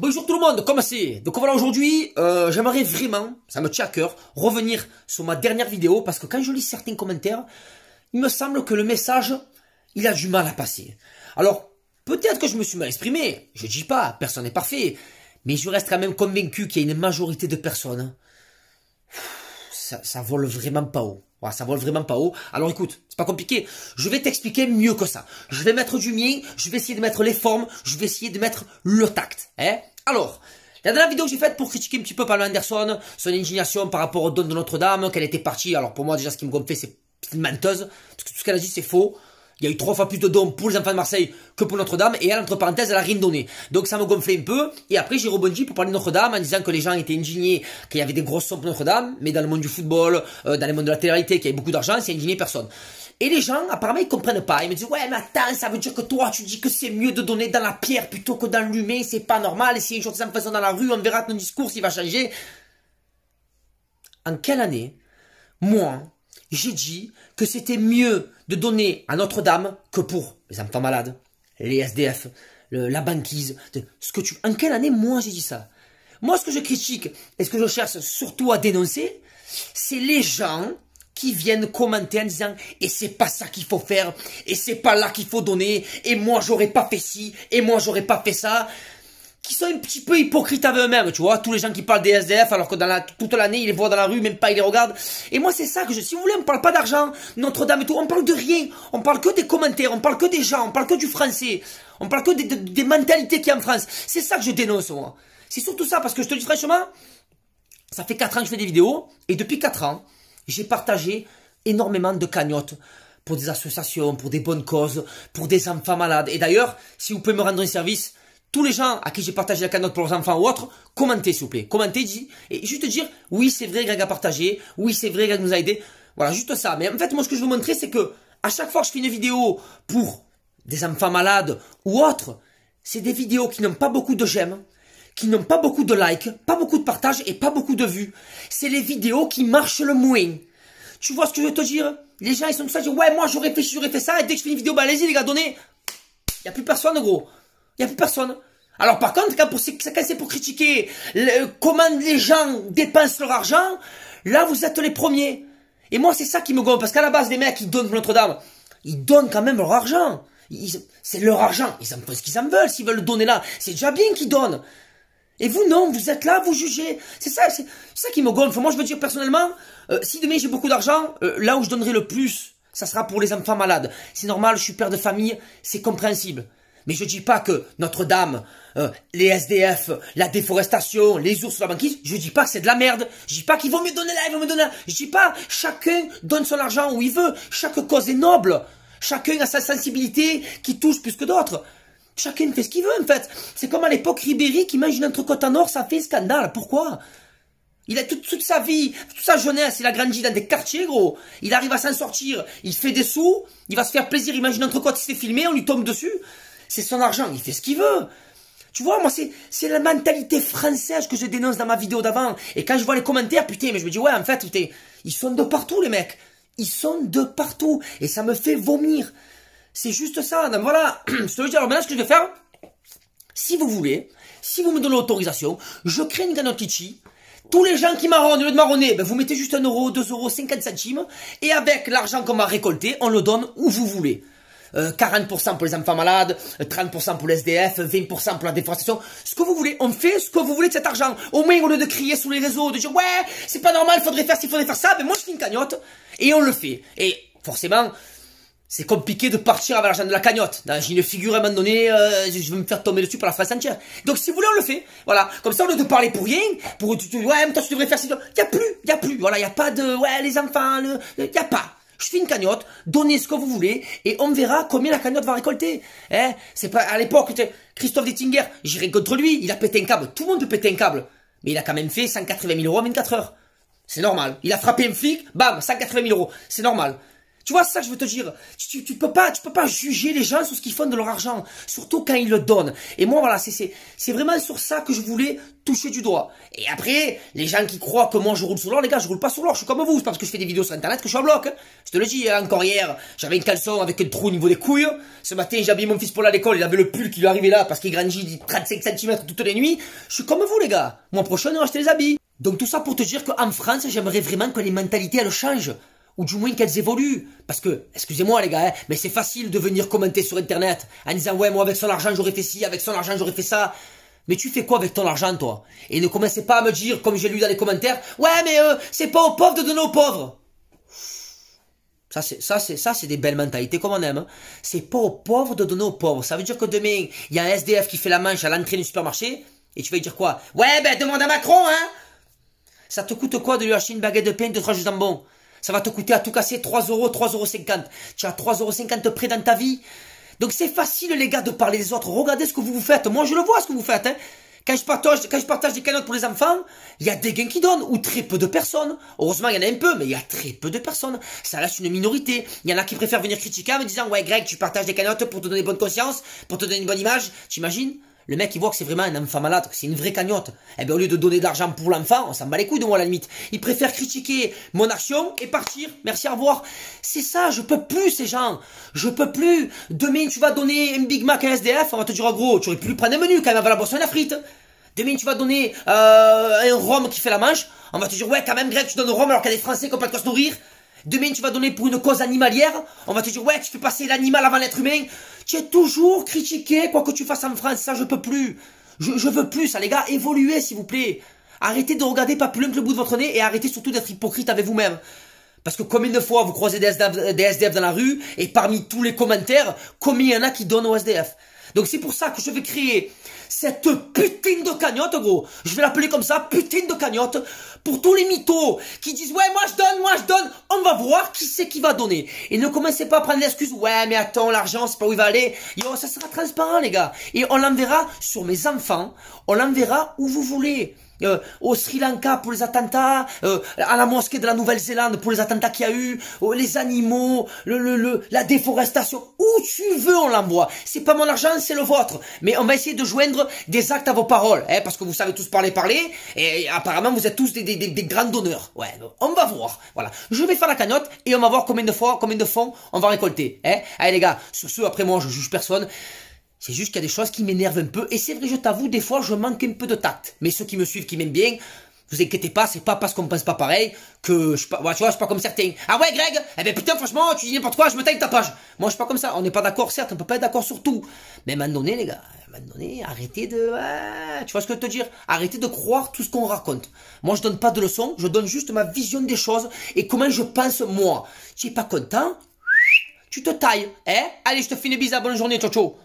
Bonjour tout le monde, comment c'est Donc voilà, aujourd'hui, euh, j'aimerais vraiment, ça me tient à cœur, revenir sur ma dernière vidéo, parce que quand je lis certains commentaires, il me semble que le message, il a du mal à passer. Alors, peut-être que je me suis mal exprimé, je dis pas, personne n'est parfait, mais je reste quand même convaincu qu'il y a une majorité de personnes, ça, ça vole vraiment pas haut. Ouais, ça vole vraiment pas haut. Alors écoute, c'est pas compliqué. Je vais t'expliquer mieux que ça. Je vais mettre du mien, je vais essayer de mettre les formes, je vais essayer de mettre le tact. Hein Alors, la vidéo que j'ai faite pour critiquer un petit peu Paul Anderson, son indignation par rapport au don de Notre-Dame, qu'elle était partie. Alors pour moi déjà ce qui me fait c'est une menteuse, parce que tout ce qu'elle a dit c'est faux. Il y a eu trois fois plus de dons pour les enfants de Marseille que pour Notre-Dame. Et elle, entre parenthèses, elle a rien donné. Donc ça me gonflait un peu. Et après, j'ai rebondi pour parler de Notre-Dame en disant que les gens étaient indignés, qu'il y avait des grosses sommes pour Notre-Dame. Mais dans le monde du football, euh, dans le monde de la télé qu'il y avait beaucoup d'argent, c'est indigné personne. Et les gens, apparemment, ils comprennent pas. Ils me disent, ouais, mais attends, ça veut dire que toi, tu dis que c'est mieux de donner dans la pierre plutôt que dans l'humain, c'est pas normal. Et si un jour ça me façon, dans la rue, on verra ton discours, il va changer. En quelle année, moi, j'ai dit que c'était mieux de donner à Notre-Dame que pour les enfants malades, les SDF, la banquise. Ce que tu... En quelle année, moi, j'ai dit ça Moi, ce que je critique et ce que je cherche surtout à dénoncer, c'est les gens qui viennent commenter en disant et c'est pas ça qu'il faut faire et c'est pas là qu'il faut donner et moi j'aurais pas fait ci et moi j'aurais pas fait ça qui sont un petit peu hypocrites avec eux-mêmes, tu vois, tous les gens qui parlent des SDF alors que dans toute l'année ils les voient dans la rue, même pas ils les regardent. Et moi c'est ça que je, si vous voulez, on parle pas d'argent, Notre-Dame et tout, on parle de rien, on parle que des commentaires, on parle que des gens, on parle que du français, on parle que des, mentalités qu'il y a en France. C'est ça que je dénonce moi. C'est surtout ça parce que je te dis franchement, ça fait 4 ans que je fais des vidéos et depuis 4 ans, j'ai partagé énormément de cagnottes pour des associations, pour des bonnes causes, pour des enfants malades. Et d'ailleurs, si vous pouvez me rendre un service, tous les gens à qui j'ai partagé la canote pour leurs enfants ou autres, commentez s'il vous plaît. Commentez, dis, et juste dire, oui c'est vrai Greg a partagé, oui c'est vrai Greg nous a aidé Voilà, juste ça. Mais en fait, moi ce que je veux montrer, c'est que à chaque fois que je fais une vidéo pour des enfants malades ou autres, c'est des vidéos qui n'ont pas beaucoup de j'aime, qui n'ont pas beaucoup de likes, pas beaucoup de partages et pas beaucoup de vues. C'est les vidéos qui marchent le moins. Tu vois ce que je veux te dire Les gens, ils sont tous là, ils disent, ouais, moi j'aurais fait, j'aurais fait ça, et dès que je fais une vidéo, bah allez-y les gars, donnez. Il a plus personne, gros. Il n'y a plus personne. Alors par contre, quand, c'est pour critiquer comment les gens dépensent leur argent, là vous êtes les premiers. Et moi c'est ça qui me gonfle, parce qu'à la base les mecs ils donnent Notre-Dame, ils donnent quand même leur argent. C'est leur argent, ils en ce qu'ils en veulent, s'ils veulent donner là, c'est déjà bien qu'ils donnent. Et vous non, vous êtes là, vous jugez. C'est ça, c'est ça qui me gonfle. Moi je veux dire personnellement, euh, si demain j'ai beaucoup d'argent, euh, là où je donnerai le plus, ça sera pour les enfants malades. C'est normal, je suis père de famille, c'est compréhensible. Mais je dis pas que Notre-Dame, euh, les SDF, la déforestation, les ours sur la banquise, je dis pas que c'est de la merde. Je dis pas qu'ils vont me donner là, ils vont me donner là. Je dis pas, chacun donne son argent où il veut. Chaque cause est noble. Chacun a sa sensibilité qui touche plus que d'autres. Chacun fait ce qu'il veut, en fait. C'est comme à l'époque Ribéry qui mange une entrecôte en or, ça fait scandale. Pourquoi il a toute, toute, sa vie, toute sa jeunesse, il a grandi dans des quartiers, gros. Il arrive à s'en sortir, il fait des sous, il va se faire plaisir. Imagine une entrecôte, il s'est filmé, on lui tombe dessus c'est son argent, il fait ce qu'il veut. Tu vois, moi, c'est la mentalité française que je dénonce dans ma vidéo d'avant. Et quand je vois les commentaires, putain, mais je me dis, ouais, en fait, putain, ils sont de partout, les mecs. Ils sont de partout. Et ça me fait vomir. C'est juste ça. voilà, je te veux alors maintenant, ce que je vais faire, si vous voulez, si vous me donnez l'autorisation, je crée une canotte Tous les gens qui marronnent, au lieu de marronner, ben, vous mettez juste 1 euro, 2 euros, 50 centimes. Et avec l'argent qu'on m'a récolté, on le donne où vous voulez. 40% euh, pour les enfants malades, 30% euh, pour les SDF, 20% euh, pour la déforestation, ce que vous voulez, on fait ce que vous voulez de cet argent. Au moins, au lieu de crier sous les réseaux, de dire ouais, c'est pas normal, faudrait faire ci, faudrait faire ça, mais ben moi je fais une cagnotte, et on le fait. Et forcément, c'est compliqué de partir avec l'argent de la cagnotte. J'ai une figure à un moment donné, je vais me faire tomber dessus par la face entière. Donc si vous voulez, on le fait. Voilà. Comme ça, au lieu de parler pour rien, pour tu, ouais, mais toi tu devrais faire ci. Il y a plus, il y a plus. Voilà, il y a pas de ouais les enfants, il le, y a pas. Je fais une cagnotte, donnez ce que vous voulez et on verra combien la cagnotte va récolter. Hein c'est pas à l'époque Christophe Dettinger, j'irai contre lui, il a pété un câble, tout le monde peut péter un câble, mais il a quand même fait 180 000 euros en 24 heures. C'est normal. Il a frappé un flic, bam, 180 000 euros. C'est normal. Tu vois, ça que je veux te dire. Tu, tu, peux pas, tu peux pas juger les gens sur ce qu'ils font de leur argent, surtout quand ils le donnent. Et moi, voilà, c'est, c'est vraiment sur ça que je voulais toucher du doigt. Et après, les gens qui croient que moi je roule sur l'or, les gars, je roule pas sur l'or. Je suis comme vous, c'est parce que je fais des vidéos sur internet que je suis en bloc. Hein. Je te le dis, hein, encore hier, j'avais une caleçon avec un trou au niveau des couilles. Ce matin, j'ai mon fils pour aller à l'école, il avait le pull qui lui arrivait là parce qu'il grandit 35 cm toutes les nuits. Je suis comme vous, les gars. Moi prochain, on va acheter les habits. Donc tout ça pour te dire qu'en France, j'aimerais vraiment que les mentalités, elles changent ou du moins qu'elles évoluent. Parce que, excusez-moi les gars, hein, mais c'est facile de venir commenter sur Internet en disant ouais moi avec son argent j'aurais fait ci, avec son argent j'aurais fait ça. Mais tu fais quoi avec ton argent toi Et ne commencez pas à me dire, comme j'ai lu dans les commentaires, ouais mais euh, c'est pas aux pauvres de donner aux pauvres. Ça c'est ça c'est des belles mentalités comme on aime. Hein. C'est pas aux pauvres de donner aux pauvres. Ça veut dire que demain il y a un SDF qui fait la manche à l'entrée du supermarché et tu vas lui dire quoi Ouais ben demande à Macron hein. Ça te coûte quoi de lui acheter une baguette de pain de trois jus jambon ça va te coûter à tout casser 3 euros, 3,50 euros. Tu as 3,50 euros de dans ta vie. Donc c'est facile, les gars, de parler des autres. Regardez ce que vous vous faites. Moi, je le vois ce que vous faites. Hein. Quand, je partage, quand je partage des canottes pour les enfants, il y a des gains qui donnent, ou très peu de personnes. Heureusement, il y en a un peu, mais il y a très peu de personnes. Ça laisse une minorité. Il y en a qui préfèrent venir critiquer en me disant Ouais, Greg, tu partages des canottes pour te donner bonne conscience, pour te donner une bonne image. T'imagines le mec, il voit que c'est vraiment un enfant malade, que c'est une vraie cagnotte. Eh bien, au lieu de donner de l'argent pour l'enfant, on s'en bat les couilles de moi, à la limite. Il préfère critiquer mon action et partir. Merci, au revoir. C'est ça, je peux plus, ces gens. Je peux plus. Demain, tu vas donner un Big Mac à un SDF, on va te dire, oh, gros, tu aurais pu prendre un menu quand même avant la boisson et la frite. Demain, tu vas donner euh, un rhum qui fait la manche, on va te dire, ouais, quand même, grec, tu donnes un rhum alors qu'il y a des Français qui n'ont pas se nourrir. Demain, tu vas donner pour une cause animalière. On va te dire, ouais, tu fais passer l'animal avant l'être humain. Tu es toujours critiqué, quoi que tu fasses en France. Ça, je peux plus. Je, veux plus, ça, les gars. Évoluez, s'il vous plaît. Arrêtez de regarder pas plus loin que le bout de votre nez et arrêtez surtout d'être hypocrite avec vous-même. Parce que combien de fois vous croisez des SDF, des SDF dans la rue et parmi tous les commentaires, combien il y en a qui donnent aux SDF donc c'est pour ça que je vais créer cette putine de cagnotte, gros. Je vais l'appeler comme ça, putine de cagnotte, pour tous les mythos qui disent « Ouais, moi je donne, moi je donne ». On va voir qui c'est qui va donner. Et ne commencez pas à prendre l'excuse « Ouais, mais attends, l'argent, c'est pas où il va aller ». Yo, ça sera transparent, les gars. Et on l'enverra sur mes enfants. On l'enverra où vous voulez. Euh, au Sri Lanka pour les attentats, euh, à la mosquée de la Nouvelle-Zélande pour les attentats qu'il y a eu, euh, les animaux, le, le, la déforestation, où tu veux on l'envoie. C'est pas mon argent, c'est le vôtre. Mais on va essayer de joindre des actes à vos paroles, hein, parce que vous savez tous parler, parler, et apparemment vous êtes tous des, des, des, grands donneurs. Ouais, on va voir. Voilà, je vais faire la cagnotte et on va voir combien de fois, combien de fonds on va récolter. Hein. Allez les gars, sur ce, après moi je juge personne. C'est juste qu'il y a des choses qui m'énervent un peu. Et c'est vrai, je t'avoue, des fois, je manque un peu de tact. Mais ceux qui me suivent, qui m'aiment bien, vous inquiétez pas, c'est pas parce qu'on pense pas pareil que je suis pas, tu vois, je suis pas comme certains. Ah ouais, Greg, eh ben putain, franchement, tu dis n'importe quoi, je me taille ta page. Moi, je suis pas comme ça. On n'est pas d'accord, certes, on peut pas être d'accord sur tout. Mais à un moment donné, les gars, à un moment donné, arrêtez de, tu vois ce que je veux te dire? Arrêtez de croire tout ce qu'on raconte. Moi, je donne pas de leçons, je donne juste ma vision des choses et comment je pense moi. Tu pas content? Tu te tailles, hein? Allez, je te fais une bise, bonne journée, ciao ciao.